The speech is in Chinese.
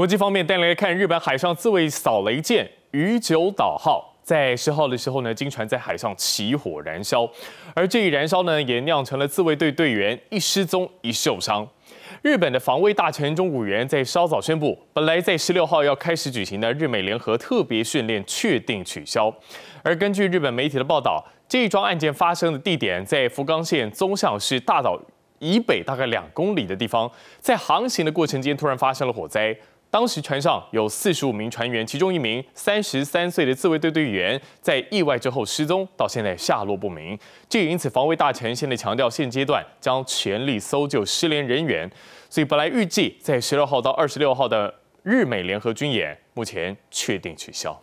国际方面，带来看日本海上自卫扫雷舰“予久岛号”在十号的时候呢，经船在海上起火燃烧，而这一燃烧呢，也酿成了自卫队队员一失踪一受伤。日本的防卫大臣中谷元在稍早宣布，本来在十六号要开始举行的日美联合特别训练确定取消。而根据日本媒体的报道，这一桩案件发生的地点在福冈县宗像市大岛以北大概两公里的地方，在航行的过程间突然发生了火灾。当时船上有四十五名船员，其中一名三十三岁的自卫队队员在意外之后失踪，到现在下落不明。这也因此，防卫大臣现在强调，现阶段将全力搜救失联人员。所以，本来预计在十六号到二十六号的日美联合军演，目前确定取消。